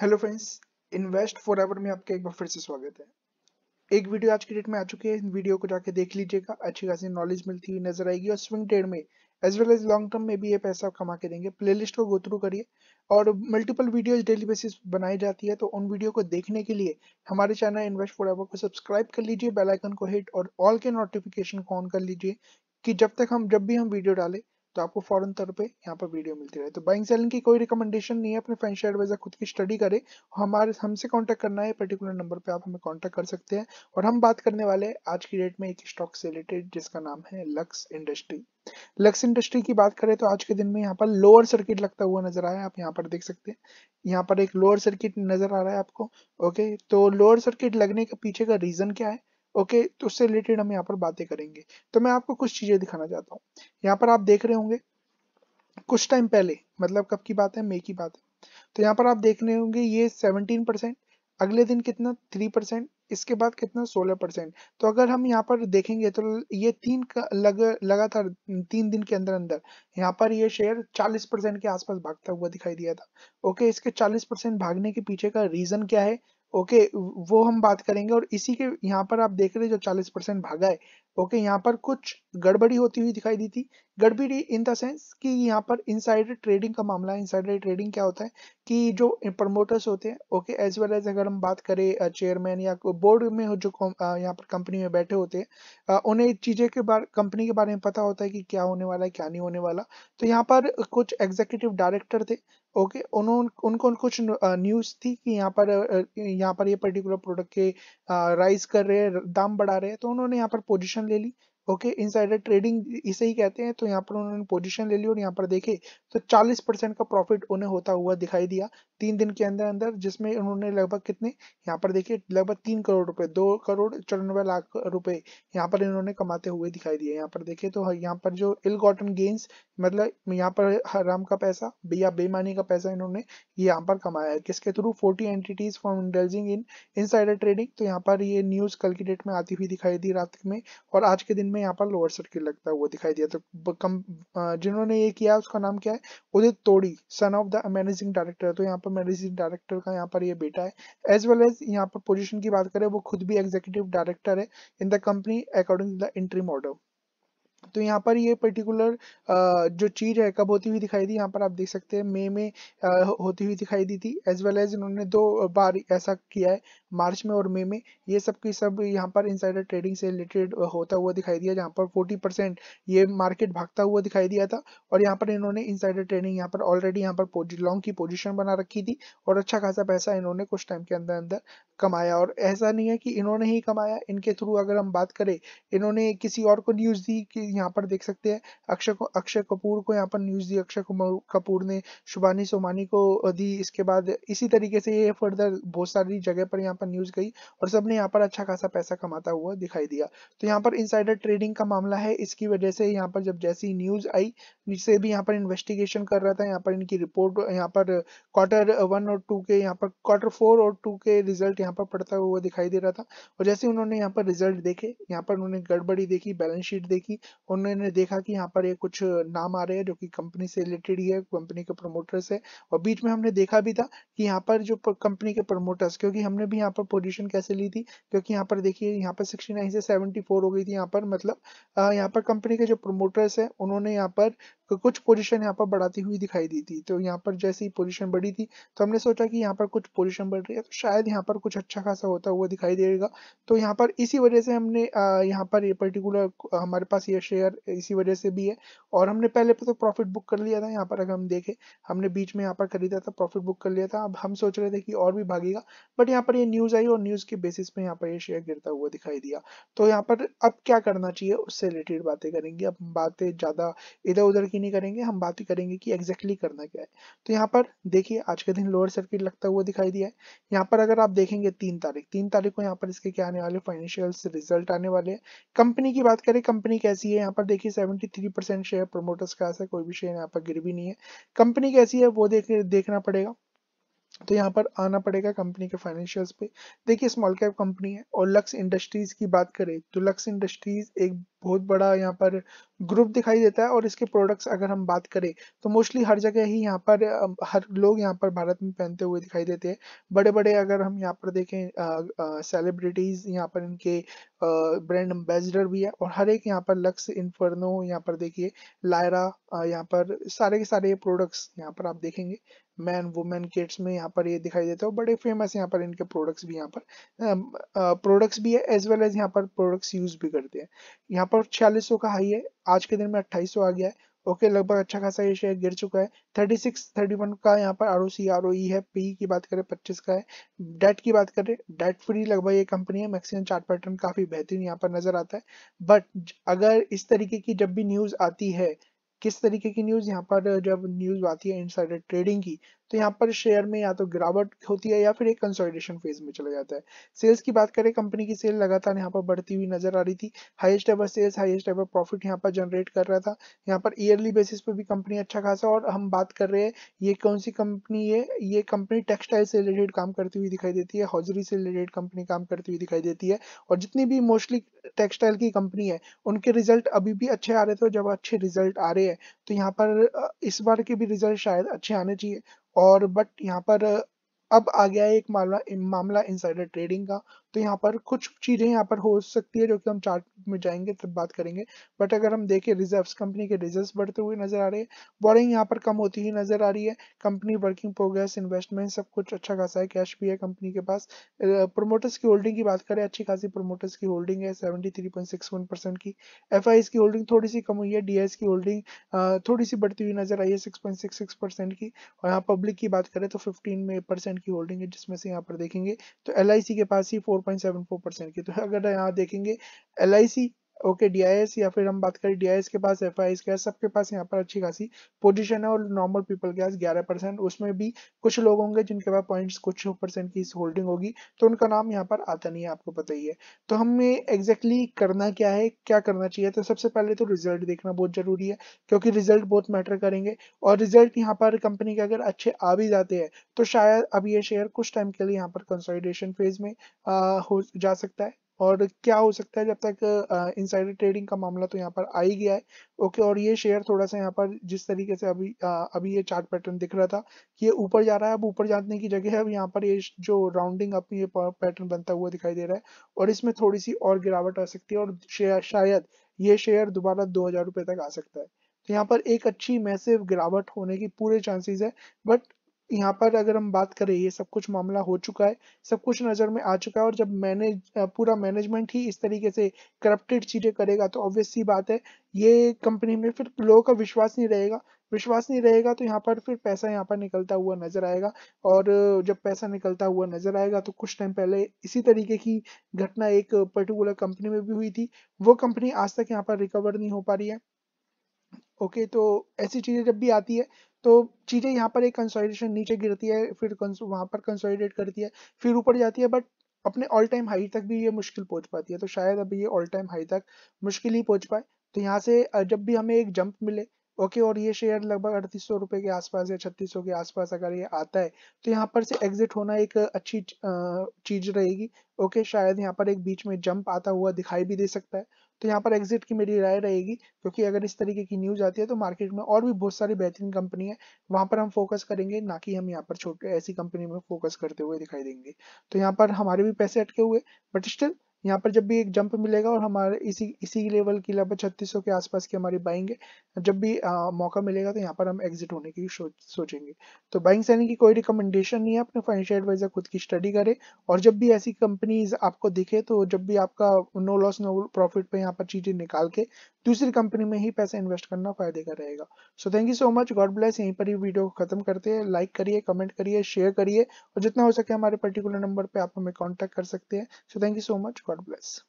Hello friends invest for ever में आपका एक बार फिर से स्वागत है एक वीडियो आज की डेट में आ चुकी है वीडियो को जाके देख लीजिएगा अच्छी खासी नॉलेज मिलती हुई नजर आएगी और स्विंग ट्रेड में as well as long term में भी ये पैसा कमा के देंगे प्लेलिस्ट को गो थ्रू करिए और मल्टीपल वीडियोज डेली बेसिस बनाई जाती है तो उन वीडियो को देखने के लिए हमारे चैनल इन्वेस्ट फॉर एवर को सब्सक्राइब कर लीजिए बेलाइकन को हिट और ऑल के नोटिफिकेशन को ऑन कर लीजिए कि जब तक हम जब भी हम वीडियो डालें तो आपको फॉरन तौर पर यहाँ पर वीडियो मिलती रहे तो बाइंग सेलिंग की कोई रिकमेंडेशन नहीं है अपने फाइनेंशियल एडवाइजर खुद की स्टडी करे हमारे हमसे कॉन्टेक्ट करना है पर्टिकुलर नंबर पर आप हमें कॉन्टेक्ट कर सकते हैं और हम बात करने वाले हैं आज की डेट में एक स्टॉक से रिलेटेड जिसका नाम है लक्स इंडस्ट्री लक्स इंडस्ट्री की बात करें तो आज के दिन में यहाँ पर लोअर सर्किट लगता हुआ नजर आया आप यहाँ पर देख सकते हैं यहाँ पर एक लोअर सर्किट नजर आ रहा है आपको ओके तो लोअर सर्किट लगने के पीछे का रीजन क्या है ओके तो उससे रिलेटेड हम यहाँ पर बातें करेंगे तो मैं आपको कुछ चीजें दिखाना चाहता हूँ यहाँ पर आप देख रहे होंगे कुछ टाइम पहले मतलब कब की बात है मे की बात है तो यहाँ पर आप देख रहे होंगे ये सेवनटीन परसेंट अगले दिन कितना थ्री परसेंट इसके बाद कितना सोलह परसेंट तो अगर हम यहाँ पर देखेंगे तो ये तीन लग लगातार तीन दिन के अंदर अंदर यहाँ पर ये शेयर चालीस परसेंट के आसपास भागता हुआ दिखाई दिया था ओके इसके चालीस परसेंट भागने के पीछे का रीजन क्या है ओके वो हम बात करेंगे और इसी के यहाँ पर आप देख रहे हैं जो 40 परसेंट भागा है ओके यहाँ पर कुछ गड़बड़ी होती हुई दिखाई दी थी गड़बड़ी इन द सेंस कि यहाँ पर इनसाइडर ट्रेडिंग का मामला इन इनसाइडर ट्रेडिंग क्या होता है कि जो प्रमोटर्स होते हैं ओके एज वेल एज अगर हम बात करें चेयरमैन या बोर्ड में जो यहाँ पर कंपनी में बैठे होते हैं उन्हें चीज़ें के बारे कंपनी के बारे में पता होता है कि क्या होने वाला है क्या नहीं होने वाला तो यहाँ पर कुछ एग्जीक्यूटिव डायरेक्टर थे ओके okay, उन्होंने उनको कुछ न्यूज़ थी कि यहाँ पर यहाँ पर ये पर्टिकुलर प्रोडक्ट के राइज कर रहे हैं दाम बढ़ा रहे हैं तो उन्होंने यहाँ पर position Lely okay insider trading इसे ही कहते हैं तो यहाँ पर उन्होंने पोजीशन ले ली और यहाँ पर देखे तो 40 परसेंट का प्रॉफिट उन्हें होता हुआ दिखाई दिया तीन दिन के अंदर अंदर जिसमें उन्होंने लगभग कितने यहाँ पर देखिए लगभग तीन करोड़ रुपए दो करोड़ चौरानवे लाख रुपए यहाँ पर इन्होंने कमाते हुए दिखाई दिए यहाँ पर देखे तो हाँ, यहाँ पर जो इल गॉटन गेंस मतलब यहाँ पर हराम का पैसा या बेमानी का पैसा इन्होंने यहाँ पर कमाया है किसके through forty entities for indulging in in trading तो यहाँ पर ये न्यूज कल की डेट में आती हुई दिखाई दी रात में और आज के दिन में यहाँ पर लोअर सर्किट लगता है वो दिखाई दिया तो कम जिन्होंने ये किया उसका नाम क्या है Udit Todi son of the managing director तो यहाँ पर मैनेजिंग डायरेक्टर का यहाँ पर ये बेटा है एज वेल एज यहाँ पर पोजिशन की बात करें वो खुद भी एग्जीक्यूटिव डायरेक्टर है in the company according to the entry model तो यहाँ पर ये पर्टिकुलर जो चीज है कब होती हुई दिखाई दी यहाँ पर आप देख सकते हैं मई में होती हुई दिखाई दी थी एज वेल एज इन्होंने दो बार ऐसा किया है मार्च में और मई में ये सब की सब यहाँ पर इनसाइडर ट्रेडिंग से रिलेटेड होता हुआ दिखाई दिया जहाँ पर 40 परसेंट ये मार्केट भागता हुआ दिखाई दिया था और यहाँ पर इन्होंने इनसाइडर ट्रेडिंग यहाँ पर ऑलरेडी यहाँ पर लॉन्ग की पोजिशन बना रखी थी और अच्छा खासा पैसा इन्होंने कुछ टाइम के अंदर अंदर कमाया और ऐसा नहीं है कि इन्होंने ही कमाया इनके थ्रू अगर हम बात करें इन्होंने किसी और को न्यूज दी कि यहाँ पर देख सकते हैं अक्षय को अक्षय कपूर को यहाँ पर न्यूज दी अक्षय कपूर ने शुभानी सोमानी को दी इसके बाद इसी तरीके से ये फर्दर बहुत सारी जगह पर यहाँ पर न्यूज गई और सबने यहाँ पर अच्छा खासा पैसा कमाता हुआ दिखाई दिया तो यहाँ पर इनसाइडर ट्रेडिंग का मामला है इसकी वजह से यहाँ पर जब जैसी न्यूज आई जिससे भी यहाँ पर इन्वेस्टिगेशन कर रहा था यहाँ पर इनकी रिपोर्ट यहाँ पर क्वार्टर वन और टू के यहाँ पर क्वार्टर फोर और टू के रिजल्ट यहाँ पर पड़ता हुआ दिखाई दे रहा था और जैसे उन्होंने यहाँ पर रिजल्ट देखे यहाँ पर उन्होंने गड़बड़ी देखी बैलेंस शीट देखी उन्होंने देखा कि यहाँ पर ये कुछ नाम आ रहे हैं जो कि कंपनी से रिलेटेड ही है कंपनी के प्रमोटर्स है और बीच में हमने देखा भी था कि यहाँ पर जो कंपनी के प्रमोटर्स क्योंकि हमने भी यहाँ पर पोजीशन कैसे ली थी क्योंकि यहाँ पर देखिए यहाँ पर 69 से 74 हो गई थी यहाँ पर मतलब यहाँ पर कंपनी के जो प्रोमोटर्स है उन्होंने यहाँ पर कुछ पोजिशन यहाँ पर बढ़ाती हुई दिखाई दी थी तो यहाँ पर जैसी पोजिशन बढ़ी थी तो हमने सोचा कि यहाँ पर कुछ पोजिशन बढ़ रही है तो शायद यहाँ पर कुछ अच्छा खासा होता हुआ दिखाई देगा तो यहाँ पर इसी वजह से हमने यहाँ पर ये पर्टिकुलर हमारे पास ये शेयर इसी वजह से भी है और हमने पहले तो प्रॉफिट बुक कर लिया था यहाँ पर अगर हम देखें हमने बीच में यहाँ पर खरीदा था प्रॉफिट बुक कर लिया था अब हम सोच रहे थे कि और भी भागेगा बट यहाँ पर ये न्यूज़ आई और न्यूज़ के बेसिस पे यहाँ पर ये शेयर गिरता हुआ दिखाई दिया तो यहाँ पर अब क्या करना चाहिए उससे रिलेटेड बातें करेंगे अब बातें ज़्यादा इधर उधर की नहीं करेंगे हम बात करेंगे कि एग्जैक्टली करना क्या है तो यहाँ पर देखिए आज के दिन लोअर सर्किट लगता हुआ दिखाई दिया है यहाँ पर अगर आप देखेंगे तीन तारीख तीन तारीख को यहाँ पर इसके क्या आने वाले फाइनेंशियल रिजल्ट आने वाले कंपनी की बात करें कंपनी कैसी है यहाँ पर देखिए थ्री परसेंट शेयर प्रमोटर्स का ऐसा कोई भी शेयर यहाँ पर गिर भी नहीं है कंपनी कैसी है वो देख देखना पड़ेगा तो यहाँ पर आना पड़ेगा कंपनी के फाइनेंशियल्स पे देखिए स्मॉल कैप कंपनी है और लक्स इंडस्ट्रीज की बात करें तो लक्स इंडस्ट्रीज एक बहुत बड़ा यहाँ पर ग्रुप दिखाई देता है और इसके प्रोडक्ट्स अगर हम बात करें तो मोस्टली हर जगह ही यहाँ पर हर लोग यहाँ पर भारत में पहनते हुए दिखाई देते हैं बड़े बड़े अगर हम यहाँ पर देखें सेलिब्रिटीज़ यहाँ पर इनके ब्रांड एम्बेसडर भी है और हर एक यहाँ पर लक्स इन्फर्नो यहाँ पर देखिए लायरा यहाँ पर सारे के सारे प्रोडक्ट्स यहाँ पर आप देखेंगे मैन वुमेन किड्स में यहाँ पर ये दिखाई देता है बड़े फेमस यहाँ पर इनके प्रोडक्ट्स भी यहाँ पर प्रोडक्ट्स भी है एज वेल एज यहाँ पर प्रोडक्ट्स यूज भी करते हैं यहाँ पर छियालीस का हाई है आज के दिन में अट्ठाईस आ गया है ओके लगभग अच्छा खासा ये शेयर गिर चुका है थर्टी सिक्स थर्टी वन का यहाँ पर R O C R O है पी की बात करें पच्चीस का है डेट की बात करें डेट फ्री लगभग ये कंपनी है मैक्सिमम चार्ट पैटर्न काफी बेहतरीन यहाँ पर नजर आता है बट अगर इस तरीके की जब भी न्यूज आती है किस तरीके की न्यूज यहाँ पर जब न्यूज आती है इन ट्रेडिंग की तो यहाँ पर शेयर में या तो गिरावट होती है या फिर एक कंसोलिडेशन फेज में चला जाता है सेल्स की बात करें कंपनी की सेल लगातार यहाँ पर बढ़ती हुई नजर आ रही थी highest ever sales highest ever profit यहाँ पर जनरेट कर रहा था यहाँ पर ईयरली बेसिस पर भी कंपनी अच्छा खासा और हम बात कर रहे हैं ये कौन सी कंपनी है ये कंपनी टेक्सटाइल से रिलेटेड काम करती हुई दिखाई देती है हॉजरी से रिलेटेड कंपनी काम करती हुई दिखाई देती है और जितनी भी मोस्टली टेक्सटाइल की कंपनी है उनके रिजल्ट अभी भी अच्छे आ रहे थे और जब अच्छे रिजल्ट आ रहे हैं तो यहाँ पर इस बार के भी रिजल्ट शायद अच्छे आने चाहिए और बट यहाँ पर अब आ गया है एक मामला मामला इनसाइडर ट्रेडिंग का तो यहाँ पर कुछ चीज़ें यहाँ पर हो सकती है जो कि हम चार्ट में जाएंगे तब बात करेंगे बट अगर हम देखें रिजर्व्स कंपनी के रिजर्व्स बढ़ते हुए नजर आ रहे हैं बोरिंग यहाँ पर कम होती हुई नजर आ रही है कंपनी वर्किंग प्रोग्रेस इन्वेस्टमेंट सब कुछ अच्छा खासा है कैश भी है कंपनी के पास प्रोमोटर्स की होल्डिंग की बात करें अच्छी खासी प्रोमोटर्स की होल्डिंग है सेवेंटी की एफ की होल्डिंग थोड़ी सी कम हुई है डी की होल्डिंग थोड़ी सी बढ़ती हुई नजर आई है सिक्स की और यहाँ पब्लिक की बात करें तो फिफ्टीन में परसेंट की होल्डिंग है जिसमें से यहाँ पर देखेंगे तो एल के पास ही फोर फोर परसेंट की तो अगर यहाँ देखेंगे एल ओके डीआईएस या फिर हम बात करें डी के पास एफ आई के सबके पास यहाँ पर अच्छी खासी पोजीशन है और नॉर्मल पीपल के पास ग्यारह परसेंट उसमें भी कुछ लोग होंगे जिनके पास पॉइंट्स कुछ परसेंट की होल्डिंग होगी तो उनका नाम यहाँ पर आता नहीं है आपको पता ही है तो हमें एग्जैक्टली exactly करना क्या है क्या करना चाहिए तो सबसे पहले तो रिजल्ट देखना बहुत जरूरी है क्योंकि रिजल्ट बहुत मैटर करेंगे और रिजल्ट यहाँ पर कंपनी के अगर अच्छे आ भी जाते हैं तो शायद अब ये शेयर कुछ टाइम के लिए यहाँ पर कंसोलिडेशन फेज में आ, हो जा सकता है और क्या हो सकता है जब तक इन ट्रेडिंग का मामला तो यहाँ पर आ ही गया है ओके और ये शेयर थोड़ा सा यहाँ पर जिस तरीके से अभी आ, अभी ये चार्ट पैटर्न दिख रहा था कि ये ऊपर जा रहा है अब ऊपर जाने की जगह है अब यहाँ पर ये जो राउंडिंग अपनी ये पैटर्न बनता हुआ दिखाई दे रहा है और इसमें थोड़ी सी और गिरावट आ सकती है और शायद ये शेयर दोबारा दो तक आ सकता है तो यहाँ पर एक अच्छी मैसेव गिरावट होने की पूरे चांसेस है बट यहाँ पर अगर हम बात करें ये सब कुछ मामला हो चुका है सब कुछ नज़र में आ चुका है और जब मैनेज पूरा मैनेजमेंट ही इस तरीके से करप्टेड चीज़ें करेगा तो ऑब्वियस सी बात है ये कंपनी में फिर लोगों का विश्वास नहीं रहेगा विश्वास नहीं रहेगा तो यहाँ पर फिर पैसा यहाँ पर निकलता हुआ नजर आएगा और जब पैसा निकलता हुआ नजर आएगा तो कुछ टाइम पहले इसी तरीके की घटना एक पर्टिकुलर कंपनी में भी हुई थी वो कंपनी आज तक यहाँ पर रिकवर नहीं हो पा रही है ओके okay, तो ऐसी चीज़ें जब भी आती है तो चीज़ें यहाँ पर एक कंसोलिडेशन नीचे गिरती है फिर वहां पर कंसोलिडेट करती है फिर ऊपर जाती है बट अपने ऑल टाइम हाई तक भी ये मुश्किल पहुंच पाती है तो शायद अभी ये ऑल टाइम हाई तक मुश्किल ही पहुंच पाए तो यहाँ से जब भी हमें एक जंप मिले ओके और ये शेयर लगभग अड़तीस सौ रुपए के आसपास या छत्तीस सौ के आसपास अगर ये आता है तो यहाँ पर से एग्जिट होना एक अच्छी चीज रहेगी ओके शायद यहाँ पर एक बीच में जंप आता हुआ दिखाई भी दे सकता है तो यहाँ पर एग्जिट की मेरी राय रहेगी क्योंकि अगर इस तरीके की न्यूज आती है तो मार्केट में और भी बहुत सारी बेहतरीन कंपनी है वहां पर हम फोकस करेंगे ना कि हम यहाँ पर छोटे ऐसी कंपनी में फोकस करते हुए दिखाई देंगे तो यहाँ पर हमारे भी पैसे अटके हुए बट स्टिल यहाँ पर जब भी एक जंप मिलेगा और हमारे इसी इसी लेवल की लगभग छत्तीस के आसपास की हमारी बाइंग है जब भी आ, मौका मिलेगा तो यहाँ पर हम एग्जिट होने की सोच सोचेंगे तो बाइंग सेलिंग की कोई रिकमेंडेशन नहीं है अपने फाइनेंशियल एडवाइजर खुद की स्टडी करें और जब भी ऐसी कंपनीज आपको दिखे तो जब भी आपका नो लॉस नो प्रॉफिट पर यहाँ पर चीजें निकाल के दूसरी कंपनी में ही पैसा इन्वेस्ट करना फायदे का रहेगा so thank you so much god bless यहीं पर ही वीडियो को खत्म करते हैं लाइक करिए कमेंट करिए शेयर करिए और जितना हो सके हमारे पर्टिकुलर नंबर पर आप हमें कॉन्टेक्ट कर सकते हैं so thank you so much god God bless.